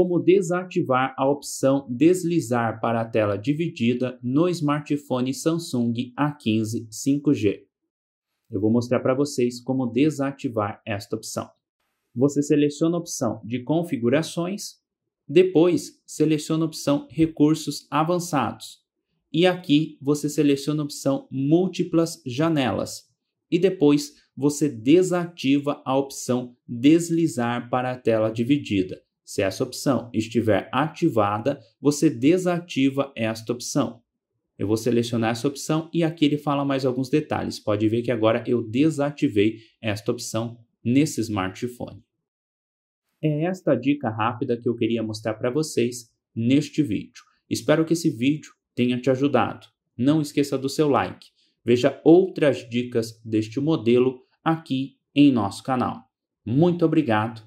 como desativar a opção deslizar para a tela dividida no smartphone Samsung A15 5G. Eu vou mostrar para vocês como desativar esta opção. Você seleciona a opção de configurações, depois seleciona a opção recursos avançados e aqui você seleciona a opção múltiplas janelas e depois você desativa a opção deslizar para a tela dividida. Se essa opção estiver ativada, você desativa esta opção. Eu vou selecionar essa opção e aqui ele fala mais alguns detalhes. Pode ver que agora eu desativei esta opção nesse smartphone. É esta dica rápida que eu queria mostrar para vocês neste vídeo. Espero que esse vídeo tenha te ajudado. Não esqueça do seu like. Veja outras dicas deste modelo aqui em nosso canal. Muito obrigado